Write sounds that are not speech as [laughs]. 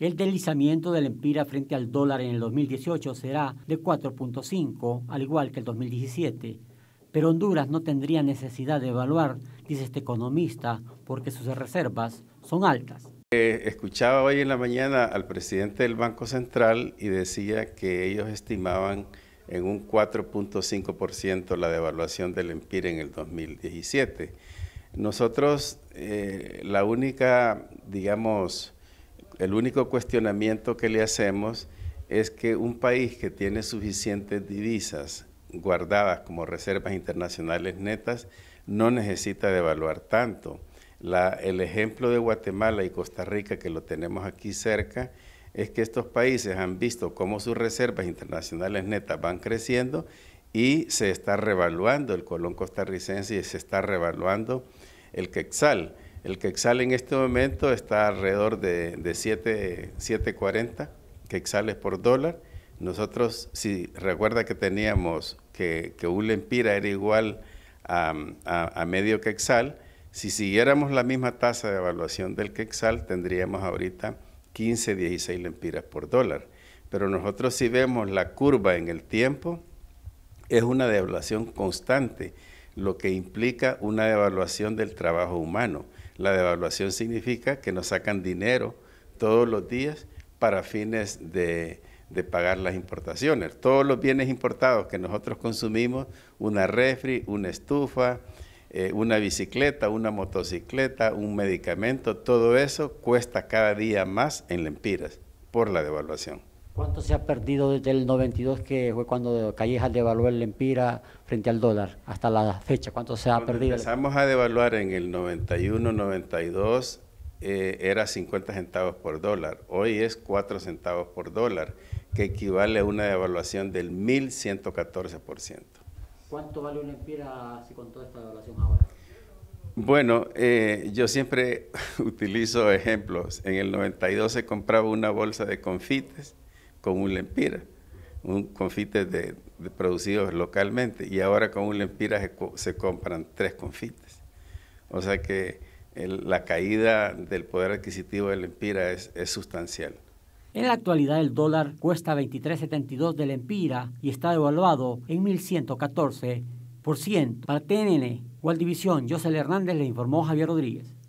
El deslizamiento del empira frente al dólar en el 2018 será de 4.5, al igual que el 2017. Pero Honduras no tendría necesidad de evaluar, dice este economista, porque sus reservas son altas. Eh, escuchaba hoy en la mañana al presidente del Banco Central y decía que ellos estimaban en un 4.5% la devaluación del EMPIRE en el 2017. Nosotros, eh, la única, digamos, el único cuestionamiento que le hacemos es que un país que tiene suficientes divisas guardadas como reservas internacionales netas no necesita devaluar tanto. el ejemplo de Guatemala y Costa Rica, que lo tenemos aquí cerca, es que estos países han visto cómo sus reservas internacionales netas van creciendo y se está revaluando el colón costarricense y se está revaluando el quetzal. El quexal en este momento está alrededor de, 7.40 quexales por dólar. Nosotros, si recuerda que teníamos que, un lempira era igual a, a, medio quexal, si siguiéramos la misma tasa de evaluación del quexal, tendríamos ahorita 15, 16 lempiras por dólar. Pero nosotros si vemos la curva en el tiempo, es una devaluación constante lo que implica una devaluación del trabajo humano. La devaluación significa que nos sacan dinero todos los días para fines de, pagar las importaciones. Todos los bienes importados que nosotros consumimos, una refri, una estufa, eh, una bicicleta, una motocicleta, un medicamento, todo eso cuesta cada día más en lempiras por la devaluación. ¿Cuánto se ha perdido desde el 92, que fue cuando Callejas devaluó el empira frente al dólar, hasta la fecha? ¿Cuánto se ha perdido? Empezamos a devaluar en el 91, 92, eh, era 50 centavos por dólar. Hoy es 4 centavos por dólar, que equivale a una devaluación del 1.114%. ¿Cuánto vale una empira si con toda esta devaluación ahora? Bueno, eh, yo siempre [laughs] utilizo ejemplos. En el 92 se compraba una bolsa de confites con un lempira, un confite de, producidos localmente, y ahora con un lempira se, compran tres confites. O sea que la caída del poder adquisitivo del lempira es, sustancial. En la actualidad el dólar cuesta 23.72 del Lempira y está devaluado en 1.114 por Para TNN, división? José Hernández le informó Javier Rodríguez.